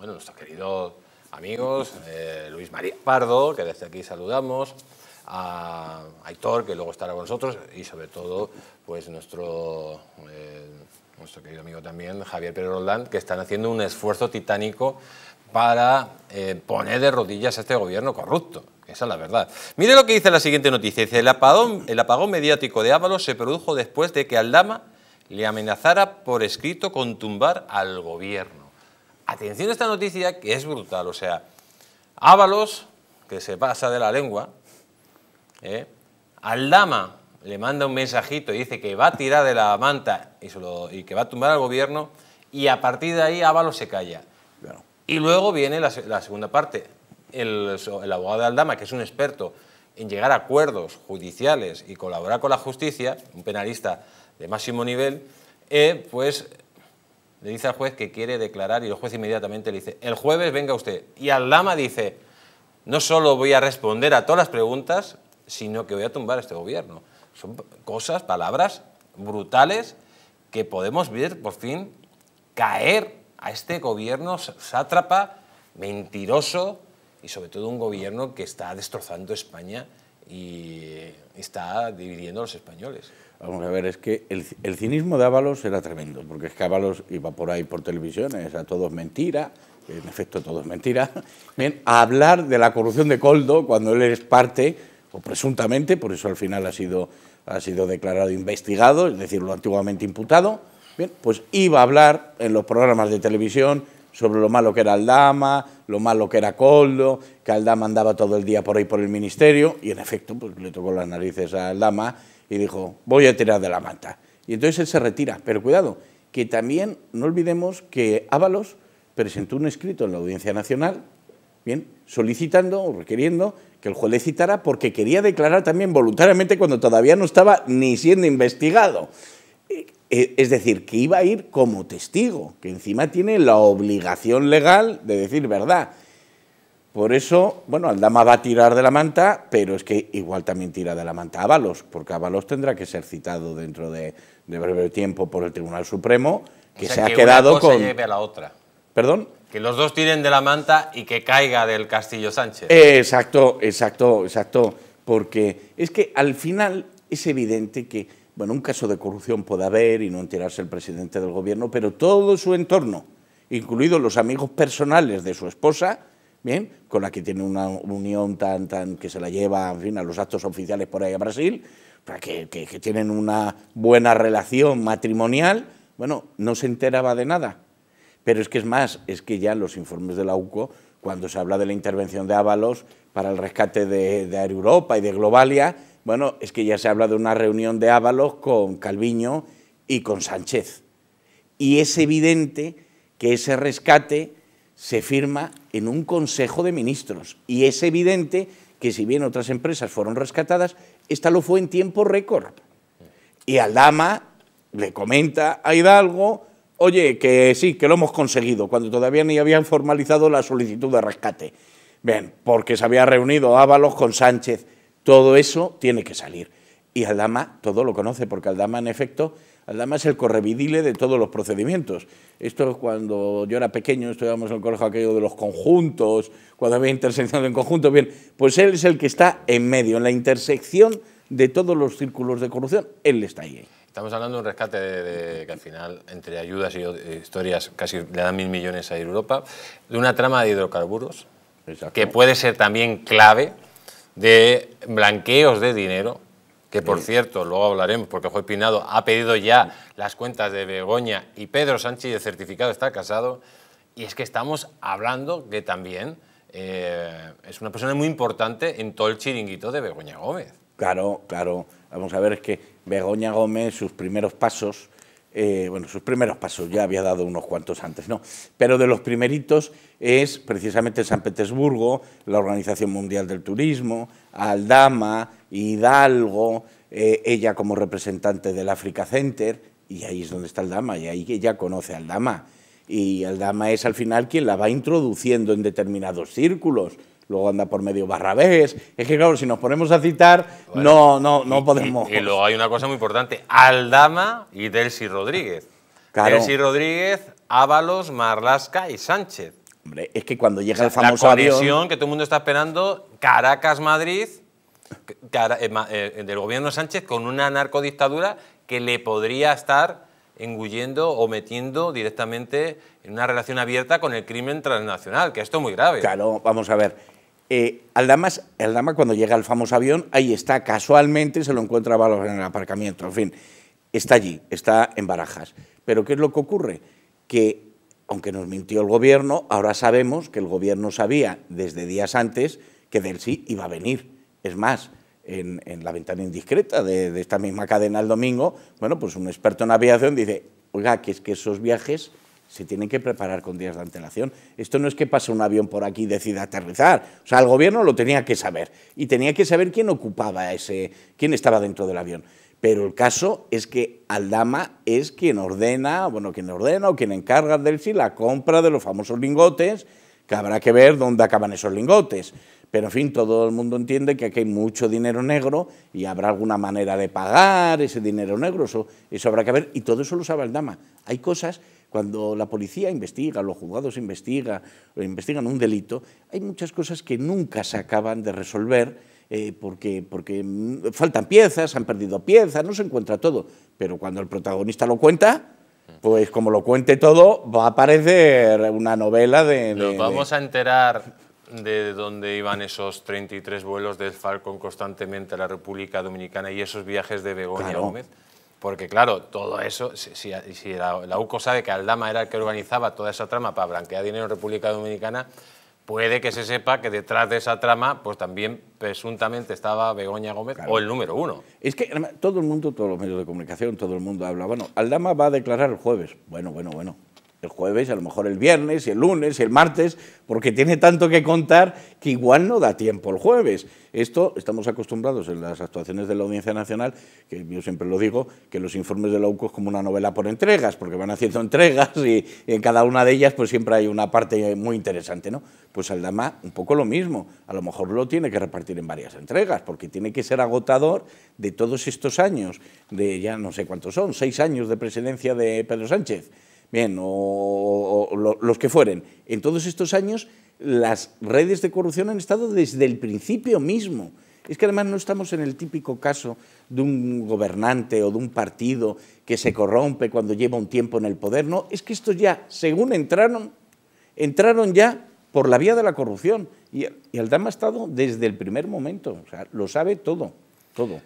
bueno, nuestro querido amigos, eh, Luis María Pardo, que desde aquí saludamos, a Aitor, que luego estará con nosotros, y sobre todo, pues nuestro, eh, nuestro querido amigo también, Javier Pedro Roldán, que están haciendo un esfuerzo titánico para eh, poner de rodillas a este gobierno corrupto. Esa es la verdad. Mire lo que dice la siguiente noticia. Dice, el apagón, mediático de Ábalos se produjo después de que Aldama le amenazara por escrito con tumbar al gobierno. Atención a esta noticia que es brutal, o sea, Ábalos, que se pasa de la lengua, ¿eh? Aldama le manda un mensajito y dice que va a tirar de la manta y, que va a tumbar al gobierno, y a partir de ahí Ábalos se calla. Y luego viene la, segunda parte. El, abogado de Aldama, que es un experto en llegar a acuerdos judiciales y colaborar con la justicia, un penalista de máximo nivel, eh, pues le dice al juez que quiere declarar y el juez inmediatamente le dice, el jueves venga usted. Y al lama dice, no solo voy a responder a todas las preguntas, sino que voy a tumbar a este gobierno. Son cosas, palabras brutales que podemos ver por fin caer a este gobierno sátrapa, mentiroso y sobre todo un gobierno que está destrozando España y está dividiendo a los españoles. Vamos a ver, es que el, cinismo de Ábalos era tremendo, porque es que Ábalos iba por ahí por televisiones, a todos mentira, en efecto todo es mentira, a hablar de la corrupción de Coldo cuando él es parte, o presuntamente, por eso al final ha sido, ha sido declarado investigado, es decir, lo antiguamente imputado, bien, pues iba a hablar en los programas de televisión sobre lo malo que era Aldama, lo malo que era Coldo, que Aldama andaba todo el día por ahí por el ministerio, y en efecto, pues le tocó las narices al Aldama y dijo, voy a tirar de la manta. Y entonces él se retira, pero cuidado, que también no olvidemos que Ábalos presentó un escrito en la Audiencia Nacional, bien, solicitando o requiriendo que el juez le citara porque quería declarar también voluntariamente cuando todavía no estaba ni siendo investigado. Eh, es decir, que iba a ir como testigo, que encima tiene la obligación legal de decir verdad. Por eso, bueno, Aldama va a tirar de la manta, pero es que igual también tira de la manta Ábalos, porque Avalos tendrá que ser citado dentro de, breve tiempo por el Tribunal Supremo, que se ha quedado una con... lleve a la otra. ¿Perdón? Que los dos tiren de la manta y que caiga del Castillo Sánchez. Eh, exacto, exacto, exacto, porque es que al final es evidente que bueno, un caso de corrupción puede haber y no enterarse el presidente del gobierno, pero todo su entorno, incluidos los amigos personales de su esposa, bien, con la que tiene una unión tan, tan que se la lleva, en fin, a los actos oficiales por ahí a Brasil, que, que, tienen una buena relación matrimonial, bueno, no se enteraba de nada. Pero es que es más, es que ya los informes de la UCO, cuando se habla de la intervención de Ábalos para el rescate de, Europa y de Globalia, bueno, es que ya se habla de una reunión de Ábalos con Calviño y con Sánchez. Y es evidente que ese rescate se firma en un Consejo de Ministros. Y es evidente que si bien otras empresas fueron rescatadas, esta lo fue en tiempo récord. Y Aldama le comenta a Hidalgo, oye, que sí, que lo hemos conseguido, cuando todavía ni habían formalizado la solicitud de rescate. Bien, porque se había reunido Ábalos con Sánchez. Todo eso tiene que salir. Y Aldama todo lo conoce, porque Aldama, en efecto, Aldama es el correvidile de todos los procedimientos. Esto es cuando yo era pequeño, estudiábamos en el colegio aquello de los conjuntos, cuando había intersección en conjuntos... Bien, pues él es el que está en medio, en la intersección de todos los círculos de corrupción, él está ahí. Estamos hablando de un rescate que al final, entre ayudas y eh, historias, casi le dan mil millones a Europa, de una trama de hidrocarburos que puede ser también clave de blanqueos de dinero, que por cierto, luego hablaremos, porque Juez Pinado ha pedido ya las cuentas de Begoña y Pedro Sánchez, de certificado está casado, y es que estamos hablando que también eh, es una persona muy importante en todo el chiringuito de Begoña Gómez. Claro, claro. Vamos a ver, es que Begoña Gómez, sus primeros pasos eh, bueno, sus primeros pasos, ya había dado unos cuantos antes, ¿no? Pero de los primeritos es precisamente San Petersburgo, la Organización Mundial del Turismo, Aldama, Hidalgo, eh, ella como representante del Africa Center, y ahí es donde está Aldama, y ahí ella conoce a Aldama. Y Aldama es al final quien la va introduciendo en determinados círculos, luego anda por medio Barrabés. Es que claro, si nos ponemos a citar, no, no, no podemos. Y, luego hay una cosa muy importante, Aldama y Delcy Rodríguez. ...Delsi Rodríguez, Ábalos, Marlasca y Sánchez. Hombre, es que cuando llega el famoso la avión... que todo el mundo está esperando, Caracas-Madrid, eh, eh, del gobierno Sánchez con una narcodictadura que le podría estar engullendo o metiendo directamente en una relación abierta con el crimen transnacional, que esto es muy grave. Claro, vamos a ver. Eh, Dama cuando llega al famoso avión, ahí está, casualmente se lo encuentra en el aparcamiento, en fin, está allí, está en Barajas. Pero ¿qué es lo que ocurre? Que, aunque nos mintió el gobierno, ahora sabemos que el gobierno sabía desde días antes que sí iba a venir. Es más, en, la ventana indiscreta de, de esta misma cadena el domingo, bueno, pues un experto en aviación dice, oiga, que es que esos viajes se tienen que preparar con días de antelación. Esto no es que pase un avión por aquí y decida aterrizar. O sea, el gobierno lo tenía que saber. Y tenía que saber quién ocupaba ese, quién estaba dentro del avión. Pero el caso es que Aldama es quien ordena, bueno, quien ordena o quien encarga del sí la compra de los famosos lingotes, que habrá que ver dónde acaban esos lingotes. Pero, en fin, todo el mundo entiende que aquí hay mucho dinero negro y habrá alguna manera de pagar ese dinero negro, eso, eso habrá que ver, y todo eso lo sabe Aldama. Hay cosas cuando la policía investiga, los juzgados investiga, investigan un delito, hay muchas cosas que nunca se acaban de resolver eh, porque, porque mm, faltan piezas, han perdido piezas, no se encuentra todo. Pero cuando el protagonista lo cuenta, pues como lo cuente todo, va a aparecer una novela de... Nos vamos a enterar de dónde iban esos 33 vuelos del Falcon constantemente a la República Dominicana y esos viajes de Begoña Gómez. Porque claro, todo eso, si, la, UCO sabe que Aldama era el que organizaba toda esa trama para blanquear dinero en República Dominicana, puede que se sepa que detrás de esa trama, pues también presuntamente estaba Begoña Gómez o el número uno. Es que todo el mundo, todos los medios de comunicación, todo el mundo habla, bueno, Aldama va a declarar el jueves. Bueno, bueno, bueno el jueves, a lo mejor el viernes, el lunes, el martes, porque tiene tanto que contar que igual no da tiempo el jueves. Esto estamos acostumbrados en las actuaciones de la Audiencia Nacional, que yo siempre lo digo, que los informes de la UCO es como una novela por entregas, porque van haciendo entregas y en cada una de ellas pues siempre hay una parte muy interesante, ¿no? Pues Dama, un poco lo mismo, a lo mejor lo tiene que repartir en varias entregas, porque tiene que ser agotador de todos estos años, de ya no sé cuántos son, seis años de presidencia de Pedro Sánchez bien, o, los que fueren, en todos estos años las redes de corrupción han estado desde el principio mismo. Es que además no estamos en el típico caso de un gobernante o de un partido que se corrompe cuando lleva un tiempo en el poder. No, es que estos ya, según entraron, entraron ya por la vía de la corrupción. Y, y Aldama ha estado desde el primer momento, o sea, lo sabe todo, todo.